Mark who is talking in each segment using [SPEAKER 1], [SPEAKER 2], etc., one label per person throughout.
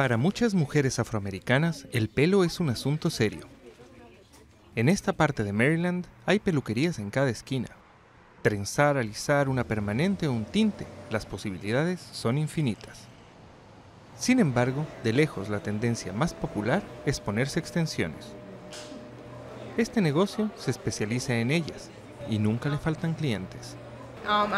[SPEAKER 1] Para muchas mujeres afroamericanas, el pelo es un asunto serio. En esta parte de Maryland hay peluquerías en cada esquina. Trenzar, alisar, una permanente o un tinte, las posibilidades son infinitas. Sin embargo, de lejos la tendencia más popular es ponerse extensiones. Este negocio se especializa en ellas y nunca le faltan clientes.
[SPEAKER 2] Um,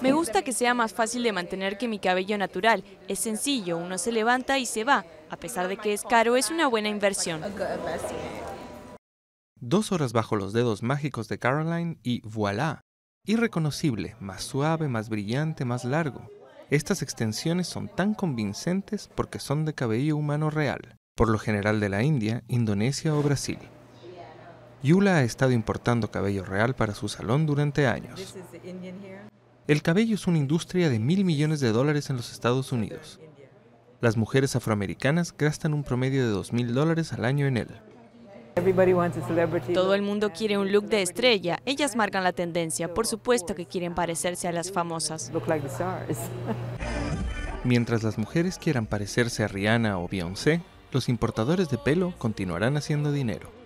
[SPEAKER 2] Me gusta que sea más fácil de mantener que mi cabello natural. Es sencillo, uno se levanta y se va. A pesar de que es caro, es una buena inversión.
[SPEAKER 1] Dos horas bajo los dedos mágicos de Caroline y voilà. Irreconocible, más suave, más brillante, más largo. Estas extensiones son tan convincentes porque son de cabello humano real, por lo general de la India, Indonesia o Brasil. Yula ha estado importando cabello real para su salón durante años. El cabello es una industria de mil millones de dólares en los Estados Unidos. Las mujeres afroamericanas gastan un promedio de dos mil dólares al año en él.
[SPEAKER 2] Todo el mundo quiere un look de estrella. Ellas marcan la tendencia. Por supuesto que quieren parecerse a las famosas.
[SPEAKER 1] Mientras las mujeres quieran parecerse a Rihanna o Beyoncé, los importadores de pelo continuarán haciendo dinero.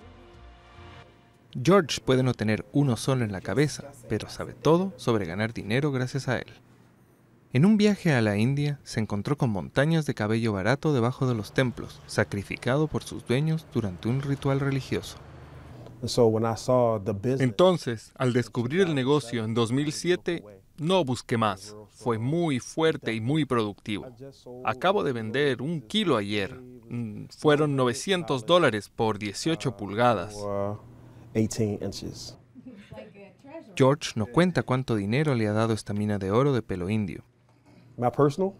[SPEAKER 1] George puede no tener uno solo en la cabeza, pero sabe todo sobre ganar dinero gracias a él. En un viaje a la India se encontró con montañas de cabello barato debajo de los templos, sacrificado por sus dueños durante un ritual religioso. Entonces, al descubrir el negocio en 2007, no busqué más. Fue muy fuerte y muy productivo. Acabo de vender un kilo ayer. Mm, fueron 900 dólares por 18 pulgadas. 18 inches. George no cuenta cuánto dinero le ha dado esta mina de oro de pelo indio. My personal?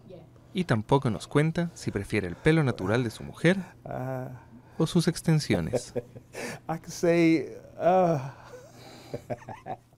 [SPEAKER 1] Y tampoco nos cuenta si prefiere el pelo natural de su mujer o sus extensiones. Uh,